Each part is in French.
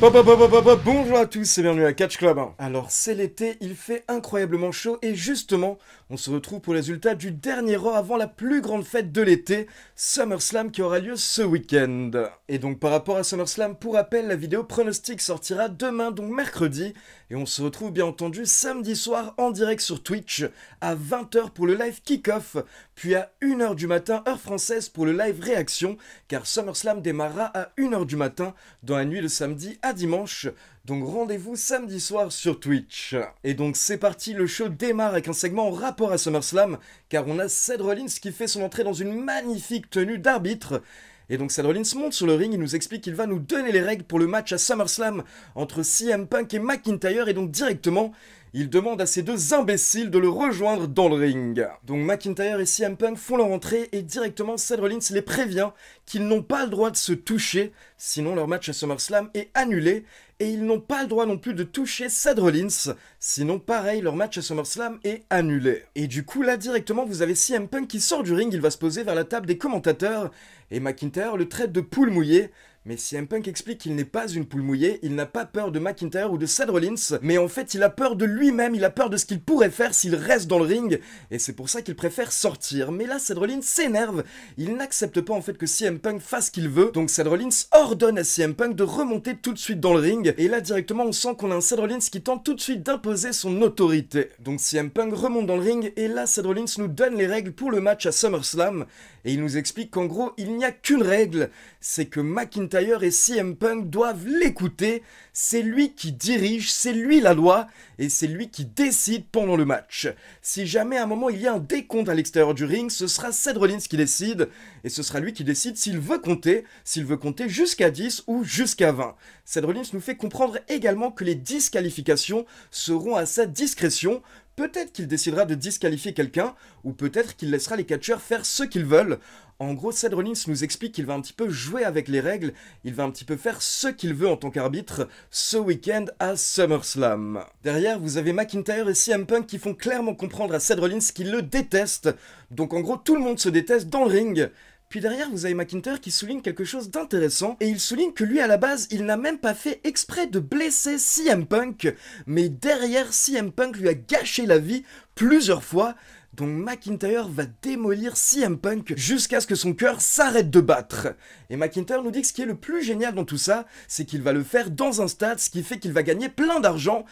bonjour à tous et bienvenue à Catch Club. Alors c'est l'été, il fait incroyablement chaud et justement on se retrouve pour les résultats du dernier roi avant la plus grande fête de l'été, SummerSlam qui aura lieu ce week-end. Et donc par rapport à SummerSlam, pour rappel, la vidéo pronostic sortira demain donc mercredi et on se retrouve bien entendu samedi soir en direct sur Twitch à 20h pour le live kick-off puis à 1h du matin, heure française, pour le live réaction, car SummerSlam démarra à 1h du matin dans la nuit de samedi à dimanche. Donc rendez-vous samedi soir sur Twitch. Et donc c'est parti, le show démarre avec un segment en rapport à SummerSlam, car on a Seth Rollins qui fait son entrée dans une magnifique tenue d'arbitre. Et donc Seth Rollins monte sur le ring, il nous explique qu'il va nous donner les règles pour le match à SummerSlam entre CM Punk et McIntyre, et donc directement, il demande à ces deux imbéciles de le rejoindre dans le ring. Donc McIntyre et CM Punk font leur entrée et directement Seth Rollins les prévient qu'ils n'ont pas le droit de se toucher, sinon leur match à SummerSlam est annulé et ils n'ont pas le droit non plus de toucher Seth Rollins, sinon pareil leur match à SummerSlam est annulé. Et du coup là directement vous avez CM Punk qui sort du ring, il va se poser vers la table des commentateurs et McIntyre le traite de poule mouillée mais CM Punk explique qu'il n'est pas une poule mouillée, il n'a pas peur de McIntyre ou de Seth Rollins, mais en fait il a peur de lui-même, il a peur de ce qu'il pourrait faire s'il reste dans le ring, et c'est pour ça qu'il préfère sortir. Mais là, Seth s'énerve, il n'accepte pas en fait que CM Punk fasse ce qu'il veut, donc Seth Rollins ordonne à CM Punk de remonter tout de suite dans le ring, et là directement on sent qu'on a un Seth Rollins qui tente tout de suite d'imposer son autorité. Donc CM Punk remonte dans le ring, et là Seth Rollins nous donne les règles pour le match à SummerSlam, et il nous explique qu'en gros il n'y a qu'une règle, c'est que McIntyre McIntyre et CM Punk doivent l'écouter. C'est lui qui dirige, c'est lui la loi et c'est lui qui décide pendant le match. Si jamais à un moment il y a un décompte à l'extérieur du ring, ce sera Cedro Rollins qui décide et ce sera lui qui décide s'il veut compter, s'il veut compter jusqu'à 10 ou jusqu'à 20. Cedro Rollins nous fait comprendre également que les disqualifications seront à sa discrétion peut-être qu'il décidera de disqualifier quelqu'un, ou peut-être qu'il laissera les catcheurs faire ce qu'ils veulent. En gros, Seth Rollins nous explique qu'il va un petit peu jouer avec les règles, il va un petit peu faire ce qu'il veut en tant qu'arbitre ce week-end à SummerSlam. Derrière, vous avez McIntyre et CM Punk qui font clairement comprendre à Seth Rollins qu'il le déteste, donc en gros tout le monde se déteste dans le ring. Puis derrière, vous avez McIntyre qui souligne quelque chose d'intéressant, et il souligne que lui, à la base, il n'a même pas fait exprès de blesser CM Punk, mais derrière, CM Punk lui a gâché la vie plusieurs fois, donc McIntyre va démolir CM Punk jusqu'à ce que son cœur s'arrête de battre. Et McIntyre nous dit que ce qui est le plus génial dans tout ça, c'est qu'il va le faire dans un stade, ce qui fait qu'il va gagner plein d'argent,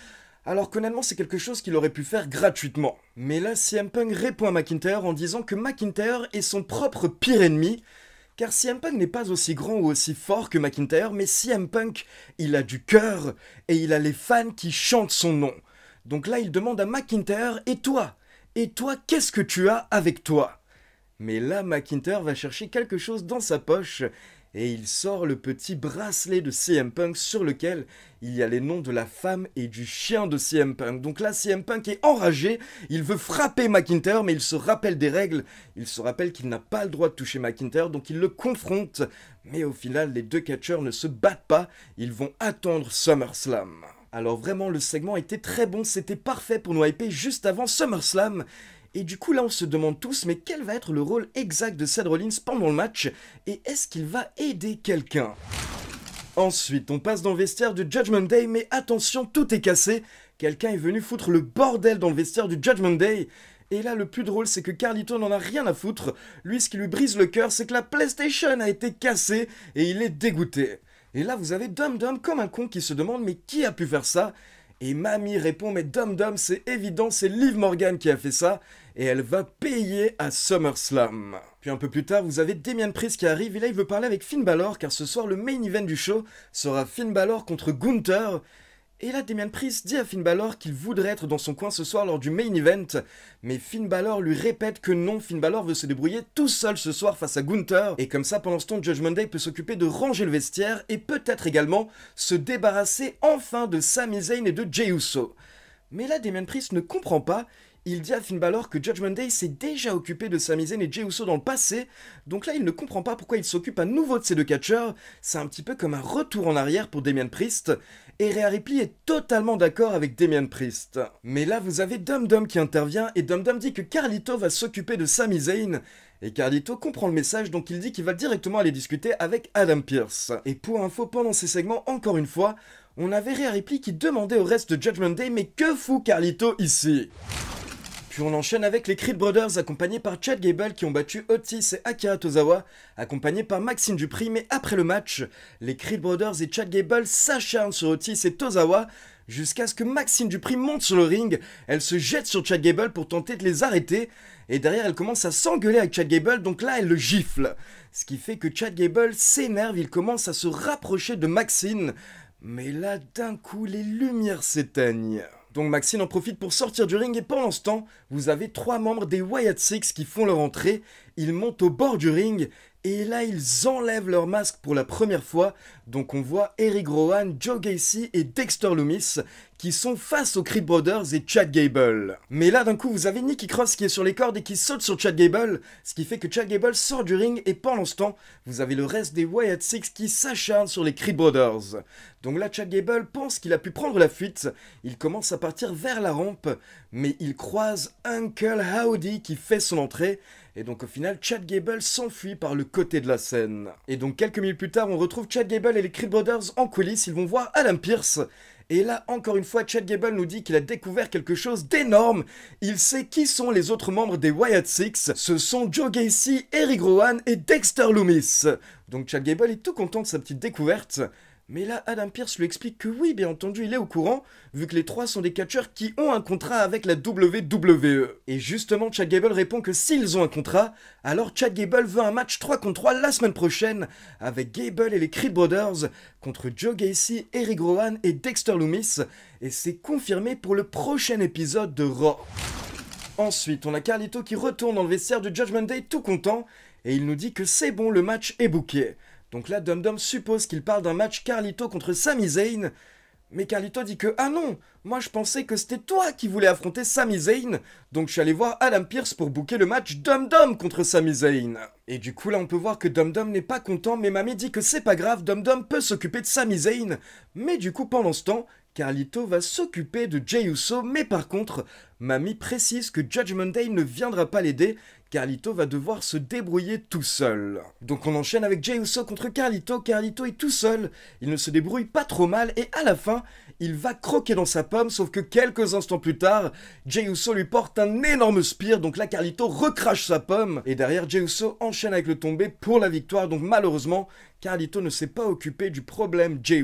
alors qu'honnêtement, c'est quelque chose qu'il aurait pu faire gratuitement. Mais là, CM Punk répond à McIntyre en disant que McIntyre est son propre pire ennemi, car CM Punk n'est pas aussi grand ou aussi fort que McIntyre, mais CM Punk, il a du cœur et il a les fans qui chantent son nom. Donc là, il demande à McIntyre Et toi Et toi, qu'est-ce que tu as avec toi Mais là, McIntyre va chercher quelque chose dans sa poche et il sort le petit bracelet de CM Punk sur lequel il y a les noms de la femme et du chien de CM Punk. Donc là, CM Punk est enragé, il veut frapper McIntyre, mais il se rappelle des règles, il se rappelle qu'il n'a pas le droit de toucher McIntyre, donc il le confronte. Mais au final, les deux catcheurs ne se battent pas, ils vont attendre SummerSlam. Alors vraiment, le segment était très bon, c'était parfait pour nous hyper juste avant SummerSlam. Et du coup, là, on se demande tous, mais quel va être le rôle exact de Seth Rollins pendant le match Et est-ce qu'il va aider quelqu'un Ensuite, on passe dans le vestiaire du Judgment Day, mais attention, tout est cassé. Quelqu'un est venu foutre le bordel dans le vestiaire du Judgment Day. Et là, le plus drôle, c'est que Carlito n'en a rien à foutre. Lui, ce qui lui brise le cœur, c'est que la PlayStation a été cassée et il est dégoûté. Et là, vous avez Dum Dum comme un con qui se demande mais qui a pu faire ça Et Mamie répond mais Dum Dom, c'est évident, c'est Liv Morgan qui a fait ça et elle va payer à SummerSlam. Puis un peu plus tard, vous avez Damien Priest qui arrive et là il veut parler avec Finn Balor car ce soir le main event du show sera Finn Balor contre Gunther. Et là, Damian Priest dit à Finn Balor qu'il voudrait être dans son coin ce soir lors du main event, mais Finn Balor lui répète que non, Finn Balor veut se débrouiller tout seul ce soir face à Gunther, et comme ça, pendant ce temps, Judge Day peut s'occuper de ranger le vestiaire et peut-être également se débarrasser enfin de Sami Zayn et de Jey Uso. Mais là, Damian Priest ne comprend pas, il dit à Finn que Judgment Day s'est déjà occupé de Sami Zayn et Jey Uso dans le passé, donc là il ne comprend pas pourquoi il s'occupe à nouveau de ces deux catcheurs, c'est un petit peu comme un retour en arrière pour Damien Priest, et Rhea Ripley est totalement d'accord avec Damien Priest. Mais là vous avez Dum Dum qui intervient, et Dum Dum dit que Carlito va s'occuper de Sami Zayn, et Carlito comprend le message, donc il dit qu'il va directement aller discuter avec Adam Pierce. Et pour info, pendant ces segments, encore une fois, on avait Rhea Ripley qui demandait au reste de Judgment Day « Mais que fout Carlito ici ?» Puis on enchaîne avec les Creed Brothers accompagnés par Chad Gable qui ont battu Otis et Akira Tozawa, accompagnés par Maxine Dupri. Mais après le match, les Creed Brothers et Chad Gable s'acharnent sur Otis et Tozawa jusqu'à ce que Maxine Dupri monte sur le ring. Elle se jette sur Chad Gable pour tenter de les arrêter. Et derrière, elle commence à s'engueuler avec Chad Gable, donc là, elle le gifle. Ce qui fait que Chad Gable s'énerve, il commence à se rapprocher de Maxine. Mais là, d'un coup, les lumières s'éteignent. Donc Maxine en profite pour sortir du ring et pendant ce temps, vous avez trois membres des Wyatt Six qui font leur entrée. Ils montent au bord du ring et là, ils enlèvent leur masque pour la première fois. Donc on voit Eric Rowan, Joe Gacy et Dexter Loomis qui sont face aux Creep Brothers et Chad Gable. Mais là, d'un coup, vous avez Nicky Cross qui est sur les cordes et qui saute sur Chad Gable, ce qui fait que Chad Gable sort du ring et pendant ce temps, vous avez le reste des Wyatt Six qui s'acharnent sur les Creep Brothers. Donc là, Chad Gable pense qu'il a pu prendre la fuite. Il commence à partir vers la rampe, mais il croise Uncle Howdy qui fait son entrée et donc au final, Chad Gable s'enfuit par le côté de la scène. Et donc quelques minutes plus tard, on retrouve Chad Gable et les Creed Brothers en coulisses, ils vont voir Alan Pierce. Et là, encore une fois, Chad Gable nous dit qu'il a découvert quelque chose d'énorme. Il sait qui sont les autres membres des Wyatt Six. Ce sont Joe Gacy, Eric Rowan et Dexter Loomis. Donc Chad Gable est tout content de sa petite découverte. Mais là, Adam Pierce lui explique que oui, bien entendu, il est au courant, vu que les trois sont des catcheurs qui ont un contrat avec la WWE. Et justement, Chad Gable répond que s'ils ont un contrat, alors Chad Gable veut un match 3 contre 3 la semaine prochaine, avec Gable et les Creed Brothers, contre Joe Gacy, Eric Rowan et Dexter Loomis, et c'est confirmé pour le prochain épisode de Raw. Ensuite, on a Carlito qui retourne dans le vestiaire du Judgment Day tout content, et il nous dit que c'est bon, le match est bouquet. Donc là, Dum Dum suppose qu'il parle d'un match Carlito contre Sami Zayn. Mais Carlito dit que Ah non, moi je pensais que c'était toi qui voulais affronter Sami Zayn. Donc je suis allé voir Adam Pierce pour booker le match Dum Dum contre Sami Zayn. Et du coup là on peut voir que Dum Dum n'est pas content mais Mamie dit que c'est pas grave, Dum Dum peut s'occuper de Sami Zayn. Mais du coup pendant ce temps, Carlito va s'occuper de Jey mais par contre, Mami précise que Judgment Day ne viendra pas l'aider, Carlito va devoir se débrouiller tout seul. Donc on enchaîne avec Jey contre Carlito, Carlito est tout seul, il ne se débrouille pas trop mal et à la fin, il va croquer dans sa pomme, sauf que quelques instants plus tard, Jey lui porte un énorme spire. donc là Carlito recrache sa pomme, et derrière Jey enchaîne avec le tombé pour la victoire, donc malheureusement, Carlito ne s'est pas occupé du problème Jey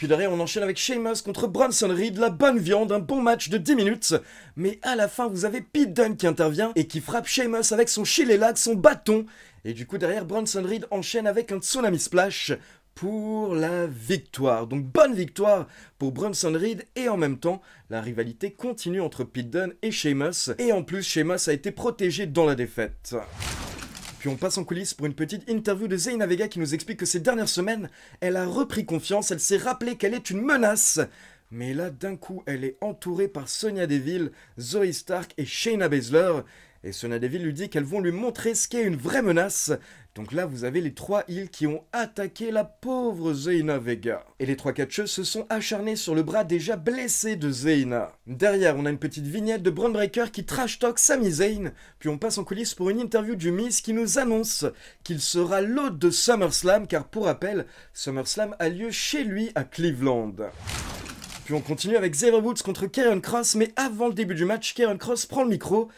puis derrière, on enchaîne avec Sheamus contre Bronson Reed, la bonne viande, un bon match de 10 minutes. Mais à la fin, vous avez Pete Dunne qui intervient et qui frappe Sheamus avec son lag, son bâton. Et du coup, derrière, Bronson Reed enchaîne avec un tsunami splash pour la victoire. Donc bonne victoire pour Bronson Reed et en même temps la rivalité continue entre Pete Dunne et Sheamus et en plus Sheamus a été protégé dans la défaite. Puis on passe en coulisses pour une petite interview de Zeyna Vega qui nous explique que ces dernières semaines, elle a repris confiance, elle s'est rappelée qu'elle est une menace. Mais là, d'un coup, elle est entourée par Sonia Deville, Zoe Stark et Shayna Baszler. Et Deville lui dit qu'elles vont lui montrer ce qu'est une vraie menace. Donc là, vous avez les trois îles qui ont attaqué la pauvre Zeina Vega. Et les trois catcheuses se sont acharnés sur le bras déjà blessé de Zeina. Derrière, on a une petite vignette de Braun Breaker qui trash talk Sami Zayn. Puis on passe en coulisses pour une interview du Miz qui nous annonce qu'il sera l'hôte de SummerSlam, car pour rappel, SummerSlam a lieu chez lui à Cleveland. Puis on continue avec Zero Woods contre Karen Cross, mais avant le début du match, Karen Cross prend le micro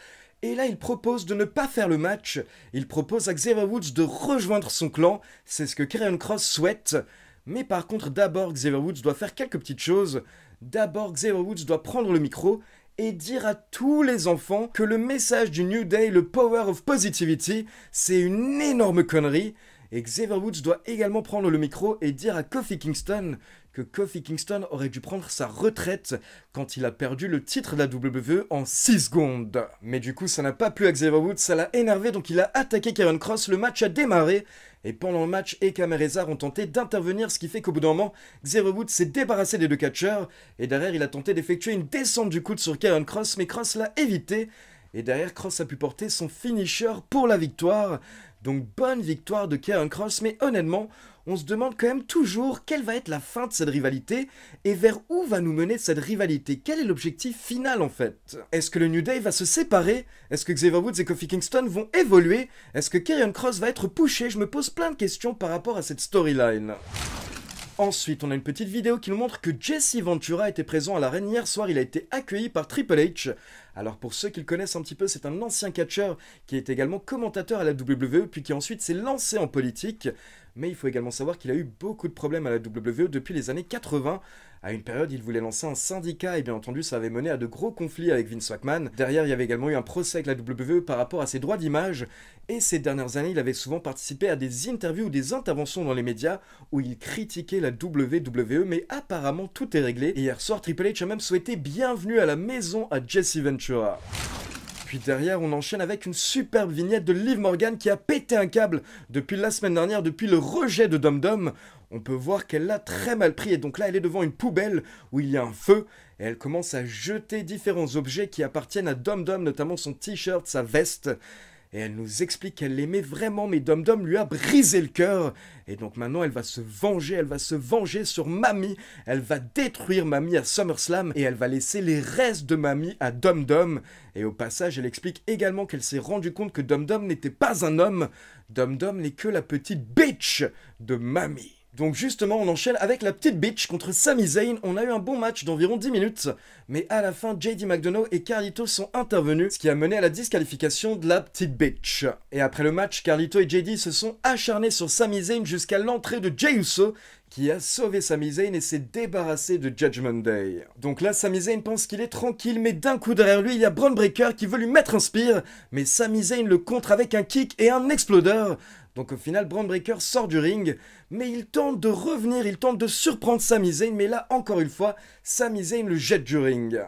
et là, il propose de ne pas faire le match. Il propose à Xavier Woods de rejoindre son clan. C'est ce que Karrion Cross souhaite. Mais par contre, d'abord, Xavier Woods doit faire quelques petites choses. D'abord, Xavier Woods doit prendre le micro et dire à tous les enfants que le message du New Day, le Power of Positivity, c'est une énorme connerie et Xavier Woods doit également prendre le micro et dire à Kofi Kingston que Kofi Kingston aurait dû prendre sa retraite quand il a perdu le titre de la WWE en 6 secondes. Mais du coup, ça n'a pas plu à Xavier Woods, ça l'a énervé, donc il a attaqué Karen Cross, le match a démarré, et pendant le match, Eka Merezar ont tenté d'intervenir, ce qui fait qu'au bout d'un moment, Xavier Woods s'est débarrassé des deux catcheurs, et derrière, il a tenté d'effectuer une descente du coude sur Karen Cross, mais Cross l'a évité, et derrière, Cross a pu porter son finisher pour la victoire. Donc bonne victoire de Karen Cross, mais honnêtement, on se demande quand même toujours quelle va être la fin de cette rivalité et vers où va nous mener cette rivalité. Quel est l'objectif final en fait Est-ce que le New Day va se séparer Est-ce que Xavier Woods et Kofi Kingston vont évoluer Est-ce que Karrion Cross va être pushé Je me pose plein de questions par rapport à cette storyline. Ensuite, on a une petite vidéo qui nous montre que Jesse Ventura était présent à l'arène hier soir, il a été accueilli par Triple H. Alors pour ceux qui le connaissent un petit peu, c'est un ancien catcheur qui est également commentateur à la WWE puis qui ensuite s'est lancé en politique. Mais il faut également savoir qu'il a eu beaucoup de problèmes à la WWE depuis les années 80 à une période, il voulait lancer un syndicat et bien entendu, ça avait mené à de gros conflits avec Vince McMahon. Derrière, il y avait également eu un procès avec la WWE par rapport à ses droits d'image. Et ces dernières années, il avait souvent participé à des interviews ou des interventions dans les médias où il critiquait la WWE, mais apparemment tout est réglé. Et hier soir, Triple H a même souhaité bienvenue à la maison à Jesse Ventura. Puis derrière, on enchaîne avec une superbe vignette de Liv Morgan qui a pété un câble depuis la semaine dernière, depuis le rejet de Dom Dom. On peut voir qu'elle l'a très mal pris et donc là, elle est devant une poubelle où il y a un feu et elle commence à jeter différents objets qui appartiennent à Dom Dom, notamment son t-shirt, sa veste et elle nous explique qu'elle l'aimait vraiment, mais Dom Dom lui a brisé le cœur. Et donc maintenant, elle va se venger, elle va se venger sur Mamie, elle va détruire Mamie à SummerSlam, et elle va laisser les restes de Mamie à Dom Dom. Et au passage, elle explique également qu'elle s'est rendue compte que Dom Dom n'était pas un homme, Dom Dom n'est que la petite bitch de Mamie. Donc justement, on enchaîne avec la petite bitch contre Sami Zayn. On a eu un bon match d'environ 10 minutes, mais à la fin, JD McDonough et Carlito sont intervenus, ce qui a mené à la disqualification de la petite bitch. Et après le match, Carlito et JD se sont acharnés sur Sami Zayn jusqu'à l'entrée de Jey Uso, qui a sauvé Sami Zayn et s'est débarrassé de Judgment Day. Donc là, Sami Zayn pense qu'il est tranquille, mais d'un coup derrière lui, il y a Braun Breaker qui veut lui mettre un spear, mais Sami Zayn le contre avec un kick et un explodeur. Donc au final, Brand Breaker sort du ring, mais il tente de revenir, il tente de surprendre Sami Zayn, mais là, encore une fois, Sami Zayn le jette du ring.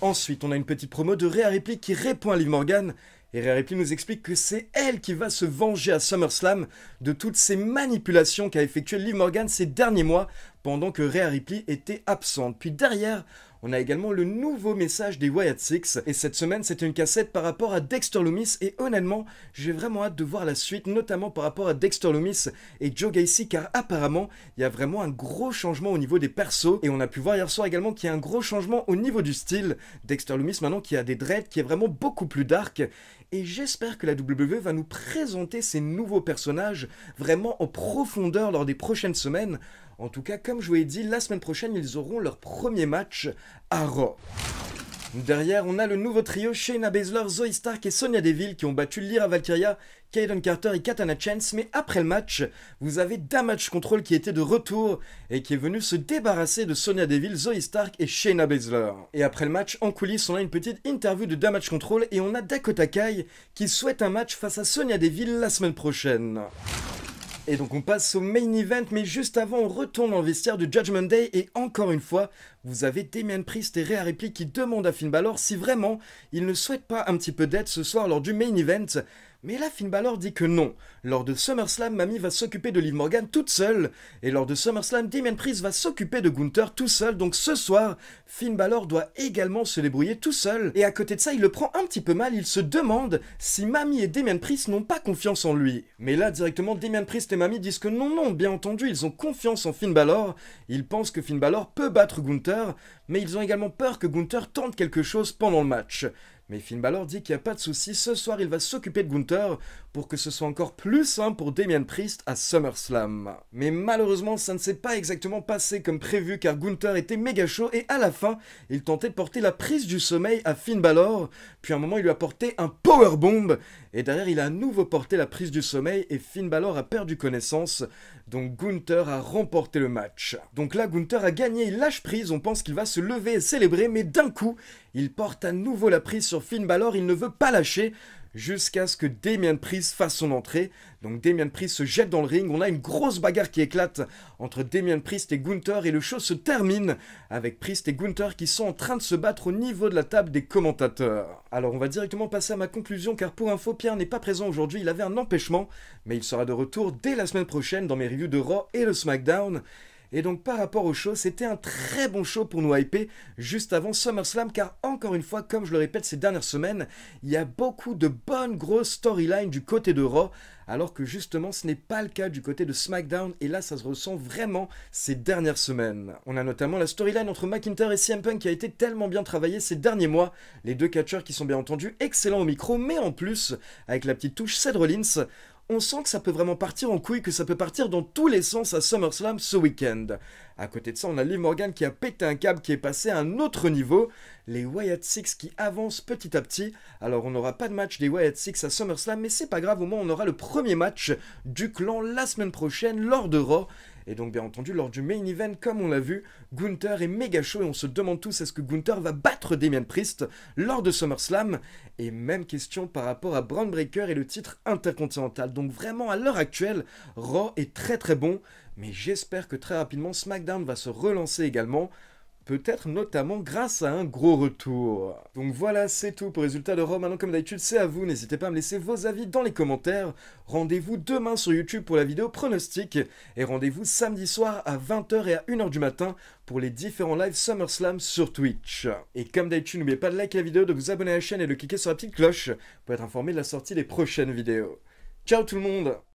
Ensuite, on a une petite promo de Rhea Ripley qui répond à Liv Morgan, et Rhea Ripley nous explique que c'est elle qui va se venger à SummerSlam de toutes ces manipulations qu'a effectuées Liv Morgan ces derniers mois pendant que Rhea Ripley était absente. Puis derrière, on a également le nouveau message des Wyatt Six, et cette semaine c'est une cassette par rapport à Dexter Loomis, et honnêtement, j'ai vraiment hâte de voir la suite, notamment par rapport à Dexter Loomis et Joe Gacy, car apparemment, il y a vraiment un gros changement au niveau des persos, et on a pu voir hier soir également qu'il y a un gros changement au niveau du style. Dexter Loomis maintenant qui a des dreads, qui est vraiment beaucoup plus dark, et j'espère que la WWE va nous présenter ces nouveaux personnages vraiment en profondeur lors des prochaines semaines, en tout cas, comme je vous l'ai dit, la semaine prochaine, ils auront leur premier match à Raw. Derrière, on a le nouveau trio Shayna Baszler, Zoe Stark et Sonia Deville qui ont battu Lyra Valkyria, Kaiden Carter et Katana Chance. Mais après le match, vous avez Damage Control qui était de retour et qui est venu se débarrasser de Sonia Deville, Zoe Stark et Shayna Baszler. Et après le match, en coulisses, on a une petite interview de Damage Control et on a Dakota Kai qui souhaite un match face à Sonia Deville la semaine prochaine. Et donc on passe au main event, mais juste avant on retourne dans le vestiaire du Judgment Day et encore une fois, vous avez Damien Priest et Rhea Ripley qui demandent à Finn Balor si vraiment il ne souhaite pas un petit peu d'aide ce soir lors du main event. Mais là, Finn Balor dit que non. Lors de SummerSlam, Mamie va s'occuper de Liv Morgan toute seule. Et lors de SummerSlam, Damien Priest va s'occuper de Gunther tout seul. Donc ce soir, Finn Balor doit également se débrouiller tout seul. Et à côté de ça, il le prend un petit peu mal. Il se demande si Mamie et Damien Priest n'ont pas confiance en lui. Mais là, directement, Damien Priest et Mamie disent que non, non, bien entendu, ils ont confiance en Finn Balor. Ils pensent que Finn Balor peut battre Gunther. Mais ils ont également peur que Gunther tente quelque chose pendant le match. Mais Finn Balor dit qu'il n'y a pas de souci, ce soir il va s'occuper de Gunther, pour que ce soit encore plus simple pour Damien Priest à SummerSlam. Mais malheureusement, ça ne s'est pas exactement passé comme prévu car Gunther était méga chaud et à la fin, il tentait de porter la prise du sommeil à Finn Balor, puis à un moment il lui a porté un powerbomb et derrière il a à nouveau porté la prise du sommeil et Finn Balor a perdu connaissance, donc Gunther a remporté le match. Donc là, Gunther a gagné, il lâche prise, on pense qu'il va se lever et célébrer, mais d'un coup, il porte à nouveau la prise sur Finn Balor, il ne veut pas lâcher, jusqu'à ce que Damien Priest fasse son entrée. Donc Damien Priest se jette dans le ring, on a une grosse bagarre qui éclate entre Damien Priest et Gunther et le show se termine avec Priest et Gunther qui sont en train de se battre au niveau de la table des commentateurs. Alors on va directement passer à ma conclusion car pour info Pierre n'est pas présent aujourd'hui, il avait un empêchement mais il sera de retour dès la semaine prochaine dans mes reviews de Raw et le SmackDown. Et donc par rapport au show, c'était un très bon show pour nous hyper juste avant SummerSlam car encore une fois, comme je le répète ces dernières semaines, il y a beaucoup de bonnes grosses storylines du côté de Raw alors que justement ce n'est pas le cas du côté de SmackDown et là ça se ressent vraiment ces dernières semaines. On a notamment la storyline entre McIntyre et CM Punk qui a été tellement bien travaillée ces derniers mois, les deux catcheurs qui sont bien entendu excellents au micro mais en plus avec la petite touche Rollins on sent que ça peut vraiment partir en couille, que ça peut partir dans tous les sens à SummerSlam ce week-end. À côté de ça, on a Liv Morgan qui a pété un câble, qui est passé à un autre niveau. Les Wyatt Six qui avancent petit à petit. Alors, on n'aura pas de match des Wyatt Six à SummerSlam, mais c'est pas grave, au moins on aura le premier match du clan la semaine prochaine lors de Raw. Et donc, bien entendu, lors du main event, comme on l'a vu, Gunther est méga chaud et on se demande tous est-ce que Gunther va battre Damien Priest lors de SummerSlam Et même question par rapport à Brandbreaker et le titre intercontinental. Donc, vraiment, à l'heure actuelle, Raw est très très bon, mais j'espère que très rapidement SmackDown va se relancer également peut-être notamment grâce à un gros retour. Donc voilà, c'est tout pour Résultat de Rome. Maintenant, comme d'habitude, c'est à vous. N'hésitez pas à me laisser vos avis dans les commentaires. Rendez-vous demain sur YouTube pour la vidéo pronostic. Et rendez-vous samedi soir à 20h et à 1h du matin pour les différents lives SummerSlam sur Twitch. Et comme d'habitude, n'oubliez pas de liker la vidéo, de vous abonner à la chaîne et de cliquer sur la petite cloche pour être informé de la sortie des prochaines vidéos. Ciao tout le monde